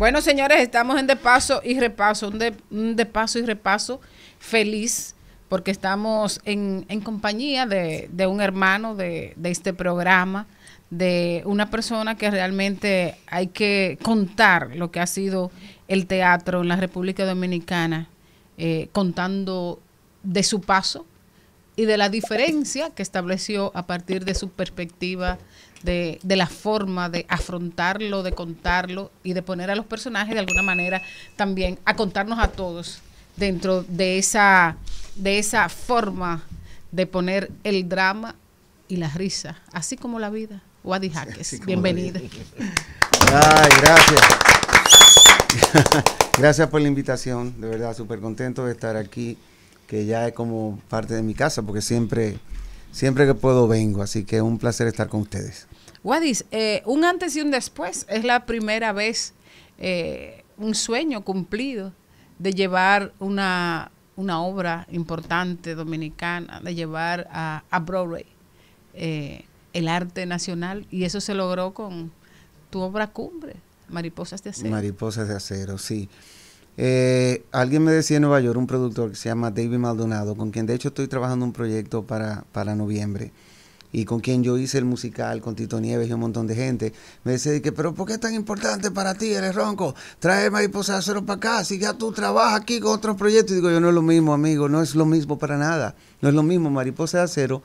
Bueno, señores, estamos en de paso y repaso, un de, paso y repaso feliz porque estamos en, en compañía de, un hermano de, este programa, de una persona que realmente hay que contar lo que ha sido el teatro en la República Dominicana, eh, contando de su paso y de la diferencia que estableció a partir de su perspectiva de, de, la forma de afrontarlo, de contarlo y de poner a los personajes de alguna manera también a contarnos a todos dentro de esa, de esa forma de poner el drama y la risa, así como la vida. Wadi Jaques, bienvenido. Ay, gracias. gracias por la invitación, de verdad, súper contento de estar aquí, que ya es como parte de mi casa, porque siempre Siempre que puedo vengo, así que un placer estar con ustedes. Wadis, eh, un antes y un después es la primera vez, eh, un sueño cumplido de llevar una, una, obra importante dominicana, de llevar a, a Broadway eh, el arte nacional y eso se logró con tu obra cumbre, Mariposas de Acero. Mariposas de Acero, sí. Eh, alguien me decía en Nueva York, un productor que se llama David Maldonado, con quien de hecho estoy trabajando un proyecto para, para noviembre y con quien yo hice el musical, con Tito Nieves y un montón de gente, me decía que, pero ¿por qué es tan importante para ti, eres ronco? Trae mariposa Acero para acá, si ya tú trabajas aquí con otros proyectos. Y digo, yo no es lo mismo, amigo, no es lo mismo para nada, no es lo mismo. Mariposa de acero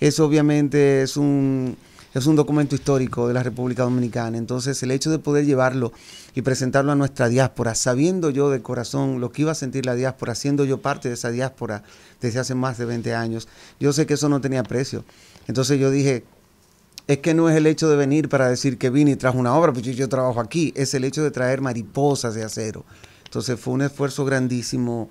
es obviamente, es un es un documento histórico de la República Dominicana. Entonces, el hecho de poder llevarlo y presentarlo a nuestra diáspora, sabiendo yo de corazón lo que iba a sentir la diáspora, siendo yo parte de esa diáspora desde hace más de 20 años, yo sé que eso no tenía precio. Entonces yo dije, es que no es el hecho de venir para decir que vine y trajo una obra, pues yo, trabajo aquí, es el hecho de traer mariposas de acero. Entonces fue un esfuerzo grandísimo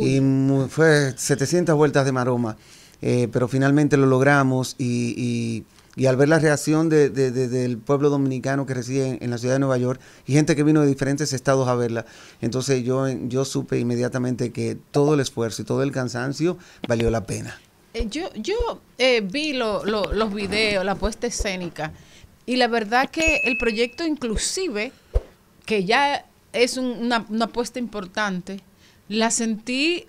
y fue 700 vueltas de maroma. Eh, pero finalmente lo logramos y, al ver la reacción del pueblo dominicano que reside en, la ciudad de Nueva York y gente que vino de diferentes estados a verla, entonces yo, yo supe inmediatamente que todo el esfuerzo y todo el cansancio valió la pena. Eh, yo yo eh, vi los videos, la puesta escénica, y la verdad que el proyecto inclusive, que ya es una, una apuesta importante, la sentí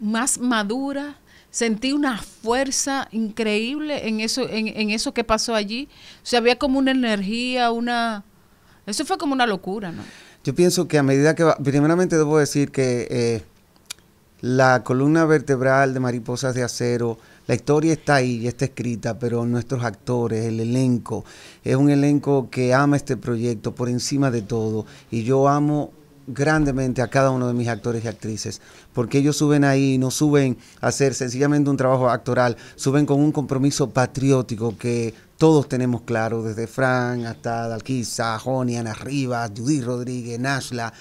más madura, sentí una fuerza increíble en eso, en, eso que pasó allí. O sea, había como una energía, una... Eso fue como una locura, ¿no? Yo pienso que a medida que va, primeramente debo decir que eh, la columna vertebral de Mariposas de Acero, la historia está ahí, ya está escrita, pero nuestros actores, el elenco, es un elenco que ama este proyecto por encima de todo. Y yo amo grandemente a cada uno de mis actores y actrices, porque ellos suben ahí, no suben a hacer sencillamente un trabajo actoral, suben con un compromiso patriótico que todos tenemos claro, desde Fran hasta Dalquiza, Joni, Ana Rivas, Judy Rodríguez, Nashla,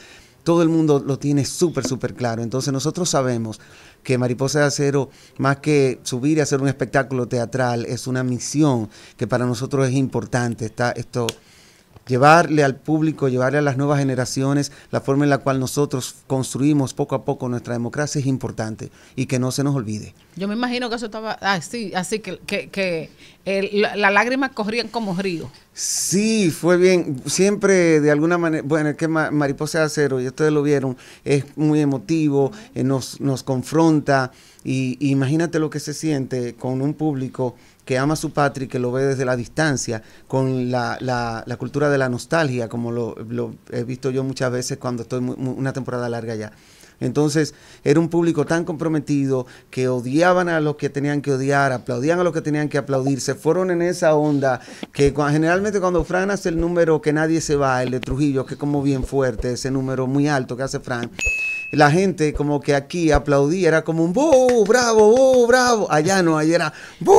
todo el mundo lo tiene súper, súper claro. Entonces nosotros sabemos que Mariposa de Acero, más que subir y hacer un espectáculo teatral, es una misión que para nosotros es importante. Está esto llevarle al público, llevarle a las nuevas generaciones la forma en la cual nosotros construimos poco a poco nuestra democracia es importante y que no se nos olvide. Yo me imagino que eso estaba así, ah, así que, las lágrimas corrían como ríos. Sí, fue bien. Siempre de alguna manera, bueno, es que Mariposa de Acero, y ustedes lo vieron, es muy emotivo, eh, nos, nos confronta. Y, imagínate lo que se siente con un público que ama a su patria y que lo ve desde la distancia, con la, cultura de la nostalgia, como lo, he visto yo muchas veces cuando estoy una temporada larga ya. Entonces, era un público tan comprometido que odiaban a los que tenían que odiar, aplaudían a los que tenían que aplaudir, se fueron en esa onda que generalmente cuando Fran hace el número que nadie se va, el de Trujillo, que es como bien fuerte, ese número muy alto que hace Fran, la gente como que aquí aplaudía, era como un ¡Bú! ¡Bravo! ¡Bú! ¡Bravo! Allá no, allá era ¡Bú!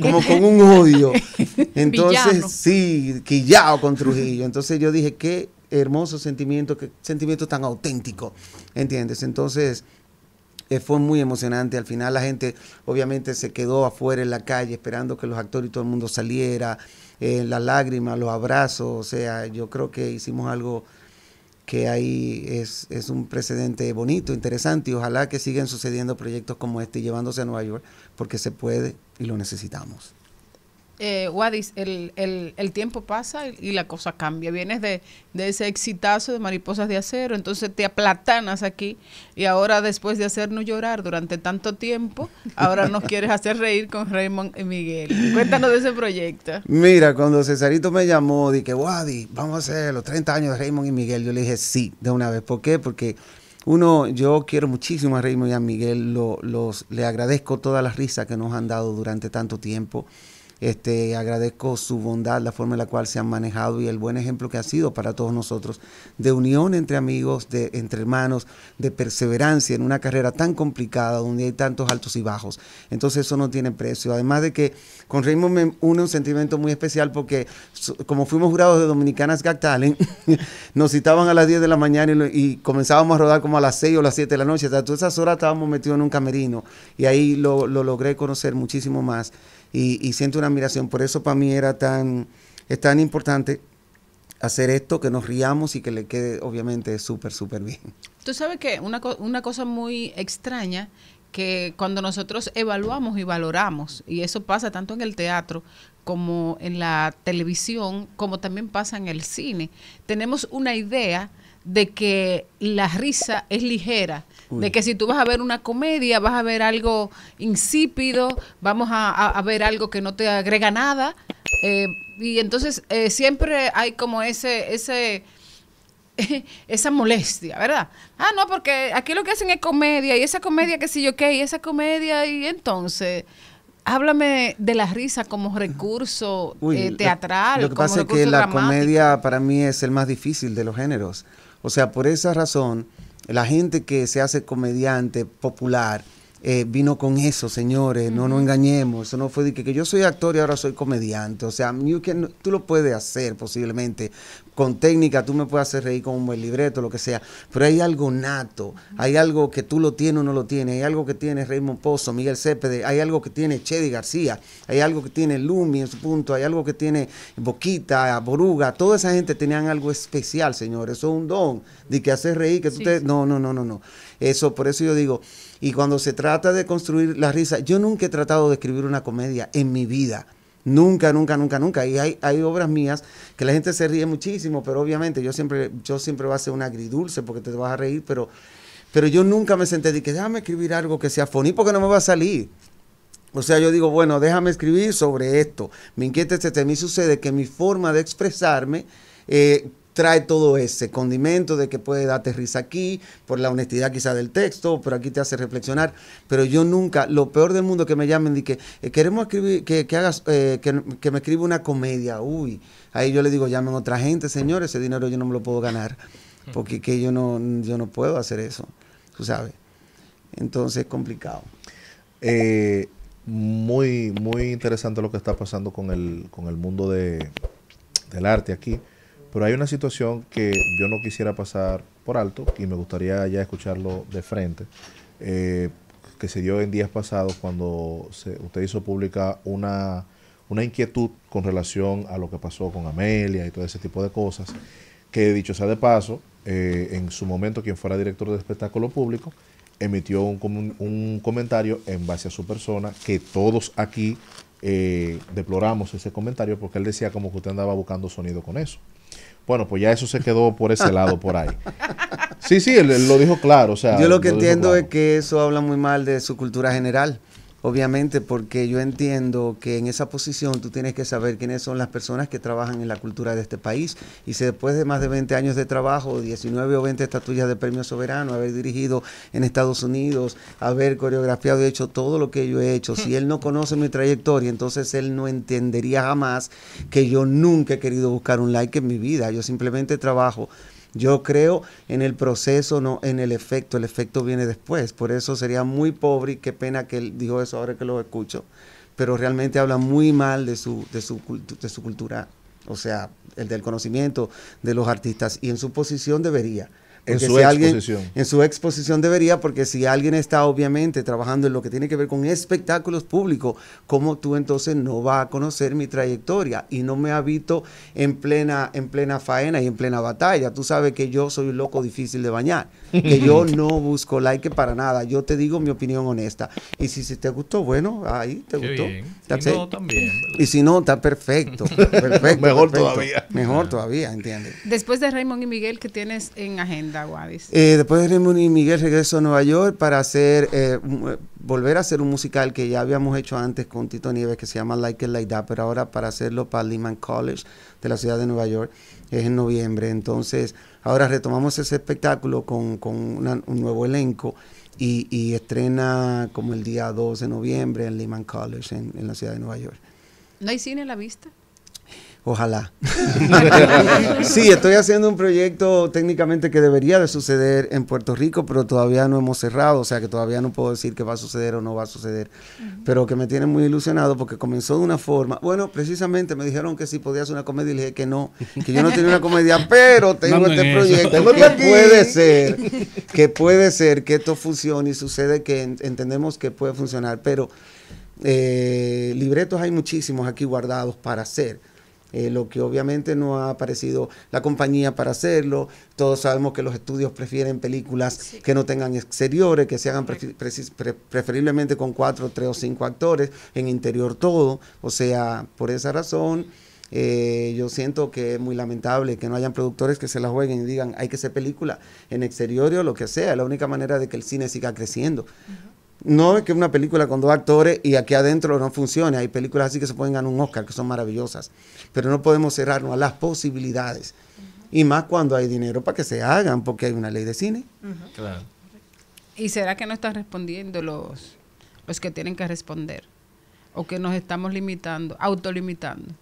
Como con un odio. Entonces, sí, quillao con Trujillo. Entonces yo dije, qué hermoso sentimiento, qué sentimiento tan auténtico, ¿entiendes? Entonces... Eh, fue muy emocionante. Al final la gente obviamente se quedó afuera en la calle esperando que los actores y todo el mundo saliera. Eh, las lágrimas, los abrazos, o sea, yo creo que hicimos algo que ahí es, es, un precedente bonito, interesante, y ojalá que sigan sucediendo proyectos como este y llevándose a Nueva York, porque se puede y lo necesitamos eh, el, tiempo pasa y, la cosa cambia. Vienes de, ese exitazo de mariposas de acero, entonces te aplatanas aquí y ahora después de hacernos llorar durante tanto tiempo, ahora nos quieres hacer reír con Raymond y Miguel. Cuéntanos de ese proyecto. Mira, cuando Cesarito me llamó, dije, Wadi, vamos a hacer los 30 años de Raymond y Miguel, yo le dije sí, de una vez. ¿Por qué? Porque... Uno, yo quiero muchísimo a Raymond y a Miguel, los, le agradezco todas las risas que nos han dado durante tanto tiempo. Este, agradezco su bondad, la forma en la cual se han manejado y el buen ejemplo que ha sido para todos nosotros de unión entre amigos, de, entre hermanos, de perseverancia en una carrera tan complicada donde hay tantos altos y bajos. Entonces eso no tiene precio. Además de que con Raymond me une un sentimiento muy especial porque como fuimos jurados de Dominicanas Gag nos citaban a las 10 de la mañana y, comenzábamos a rodar como a las 6 o las 7 de la noche. Hasta todas esas horas estábamos metidos en un camerino y ahí lo, lo logré conocer muchísimo más y, siento una admiración. Por eso para mí era tan, es tan importante hacer esto, que nos riamos y que le quede obviamente súper, súper bien. Tú sabes que una, una cosa muy extraña que cuando nosotros evaluamos y valoramos, y eso pasa tanto en el teatro como en la televisión, como también pasa en el cine, tenemos una idea de que la risa es ligera de que si tú vas a ver una comedia, vas a ver algo insípido, vamos a, ver algo que no te agrega nada. Eh, y entonces eh, siempre hay como ese, ese, esa molestia, ¿verdad? Ah, no, porque aquí lo que hacen es comedia, y esa comedia que si yo qué, y esa comedia, y entonces, háblame de la risa como recurso eh, teatral. Lo, que pasa es que la comedia para mí es el más difícil de los géneros. O sea, por esa razón la gente que se hace comediante popular eh, vino con eso, señores, no nos engañemos, eso no fue de que, yo soy actor y ahora soy comediante, o sea, tú lo puedes hacer posiblemente, con técnica tú me puedes hacer reír con un buen libreto, lo que sea, pero hay algo nato, hay algo que tú lo tienes o no lo tienes, hay algo que tiene Raymond Pozo, Miguel Cepede hay algo que tiene Chedi García, hay algo que tiene Lumi en su punto, hay algo que tiene Boquita, Boruga, toda esa gente tenían algo especial, señores, eso es un don, de que hacer reír, que tú te... No, no, no, no, no, eso, por eso yo digo y cuando se trata de construir la risa, yo nunca he tratado de escribir una comedia en mi vida. Nunca, nunca, nunca, nunca. Y hay, hay obras mías que la gente se ríe muchísimo, pero obviamente yo siempre, yo siempre voy a ser una agridulce porque te vas a reír, pero, pero yo nunca me senté de que déjame escribir algo que sea foní porque no me va a salir. O sea, yo digo, bueno, déjame escribir sobre esto. Me inquieta este tema. Y sucede que mi forma de expresarme eh, trae todo ese condimento de que puede darte risa aquí, por la honestidad quizá del texto, pero aquí te hace reflexionar. Pero yo nunca, lo peor del mundo que me llamen y que eh, queremos escribir, que, hagas, eh, que, me escriba una comedia, uy, ahí yo le digo, llamen otra gente, señor, ese dinero yo no me lo puedo ganar, porque que yo no, yo no puedo hacer eso, tú sabes. Entonces es complicado. Eh, muy, muy interesante lo que está pasando con el, con el mundo de, del arte aquí. Pero hay una situación que yo no quisiera pasar por alto y me gustaría ya escucharlo de frente, eh, que se dio en días pasados cuando se, usted hizo pública una, inquietud con relación a lo que pasó con Amelia y todo ese tipo de cosas, que dicho sea de paso, eh, en su momento quien fuera director de espectáculo público emitió un, un comentario en base a su persona que todos aquí eh, deploramos ese comentario porque él decía como que usted andaba buscando sonido con eso. Bueno, pues ya eso se quedó por ese lado, por ahí. Sí, sí, él, lo dijo claro. sea, Yo lo que entiendo es que eso habla muy mal de su cultura general. Obviamente, porque yo entiendo que en esa posición tú tienes que saber quiénes son las personas que trabajan en la cultura de este país. Y si después de más de 20 años de trabajo, 19 o 20 estatuillas de premio soberano, haber dirigido en Estados Unidos, haber coreografiado y hecho todo lo que yo he hecho, si él no conoce mi trayectoria, entonces él no entendería jamás que yo nunca he querido buscar un like en mi vida. Yo simplemente trabajo yo creo en el proceso, no en el efecto. El efecto viene después. Por eso sería muy pobre y qué pena que él dijo eso ahora que lo escucho. Pero realmente habla muy mal de su, de su, de su cultura, o sea, el del conocimiento de los artistas. Y en su posición debería en su, exposición. debería, porque si alguien está obviamente trabajando en lo que tiene que ver con espectáculos públicos, como tú entonces no vas a conocer mi trayectoria? Y no me habito en plena, en plena faena y en plena batalla. Tú sabes que yo soy un loco difícil de bañar, que yo no busco like para nada. Yo te digo mi opinión honesta. Y si, te gustó, bueno, ahí te gustó. también, y si no, está perfecto. Mejor todavía. Mejor todavía, ¿entiendes? Después de Raymond y Miguel, ¿qué tienes en agenda? Eh, después de y Miguel regreso a Nueva York para hacer, eh, eh, volver a hacer un musical que ya habíamos hecho antes con Tito Nieves, que se llama Like It Like That, pero ahora para hacerlo para Lehman College de la ciudad de Nueva York, es en noviembre. Entonces, ahora retomamos ese espectáculo con, un nuevo elenco. Y, estrena como el día 2 de noviembre en Lehman College, en, en la ciudad de Nueva York. ¿No hay cine a la vista? Ojalá. sí, estoy haciendo un proyecto técnicamente que debería de suceder en Puerto Rico, pero todavía no hemos cerrado, o sea que todavía no puedo decir que va a suceder o no va a suceder, pero que me tiene muy ilusionado porque comenzó de una forma. Bueno, precisamente me dijeron que si podía hacer una comedia y le dije que no, que yo no tenía una comedia, pero tengo este proyecto que puede ser, que puede ser que esto funcione y sucede que entendemos que puede funcionar, pero eh, libretos hay muchísimos aquí guardados para hacer eh, lo que obviamente no ha aparecido la compañía para hacerlo. Todos sabemos que los estudios prefieren películas que no tengan exteriores, que se hagan preferiblemente con cuatro, tres o cinco actores, en interior todo. O sea, por esa razón... Eh, yo siento que es muy lamentable que no hayan productores que se la jueguen y digan hay que hacer película en exterior o lo que sea. la única manera de que el cine siga creciendo. No es que una película con dos actores y aquí adentro no funcione. Hay películas así que se pueden ganar un Oscar, que son maravillosas. Pero no podemos cerrarnos a las posibilidades. Y más cuando hay dinero para que se hagan, porque hay una ley de cine. ¿Y será que no están respondiendo los, los que tienen que responder? ¿O que nos estamos limitando, autolimitando?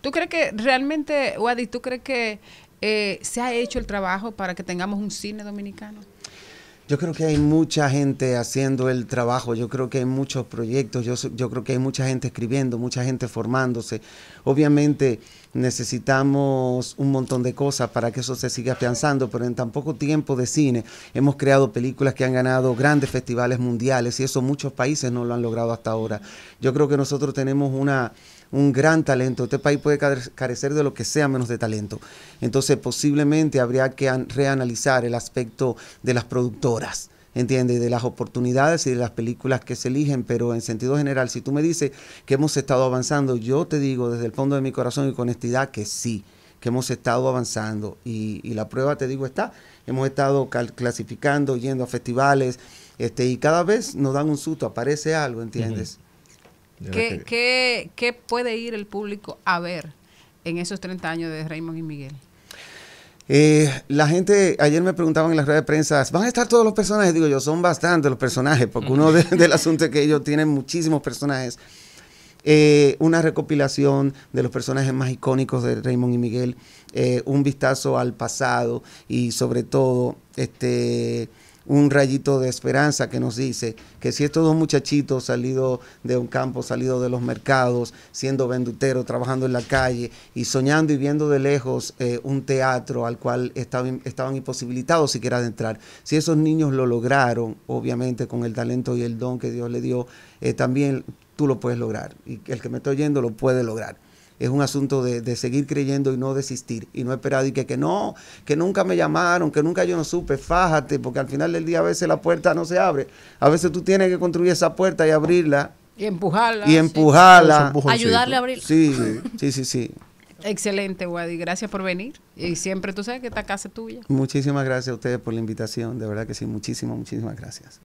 ¿Tú crees que realmente, Wadi, tú crees que eh, se ha hecho el trabajo para que tengamos un cine dominicano? Yo creo que hay mucha gente haciendo el trabajo, yo creo que hay muchos proyectos, yo, yo creo que hay mucha gente escribiendo, mucha gente formándose. Obviamente necesitamos un montón de cosas para que eso se siga afianzando, pero en tan poco tiempo de cine hemos creado películas que han ganado grandes festivales mundiales y eso muchos países no lo han logrado hasta ahora. Yo creo que nosotros tenemos una un gran talento. Este país puede carecer de lo que sea menos de talento. Entonces, posiblemente habría que reanalizar el aspecto de las productoras. ¿entiendes? De las oportunidades y de las películas que se eligen, pero en sentido general, si tú me dices que hemos estado avanzando, yo te digo desde el fondo de mi corazón y con honestidad que sí, que hemos estado avanzando. Y, la prueba, te digo, está. Hemos estado clasificando, yendo a festivales, este, y cada vez nos dan un susto, aparece algo, ¿entiendes? ¿Qué, puede ir el público a ver en esos 30 años de Raymond y Miguel? Eh, la gente, ayer me preguntaban en las redes de prensa, ¿van a estar todos los personajes? Digo yo, son bastantes los personajes, porque uno del asunto es que ellos tienen muchísimos personajes. Eh, una recopilación de los personajes más icónicos de Raymond y Miguel, eh, un vistazo al pasado y sobre todo este, un rayito de esperanza que nos dice que si estos dos muchachitos salidos de un campo, salidos de los mercados, siendo venduteros, trabajando en la calle y soñando y viendo de lejos eh, un teatro al cual estaban, estaban imposibilitados siquiera de entrar, si esos niños lo lograron, obviamente con el talento y el don que Dios le dio, eh, también tú lo puedes lograr. Y el que me está oyendo lo puede lograr es un asunto de, seguir creyendo y no desistir y no esperar y que, que no, que nunca me llamaron, que nunca yo no supe, fájate, porque al final del día a veces la puerta no se abre, a veces tú tienes que construir esa puerta y abrirla. Y empujarla. Y empujarla. Ayudarle a abrirla. Sí, sí, sí, sí. Excelente, Wadi. Gracias por venir. Y siempre tú sabes que esta casa es tuya. Muchísimas gracias a ustedes por la invitación. De verdad que sí. Muchísimas, muchísimas gracias.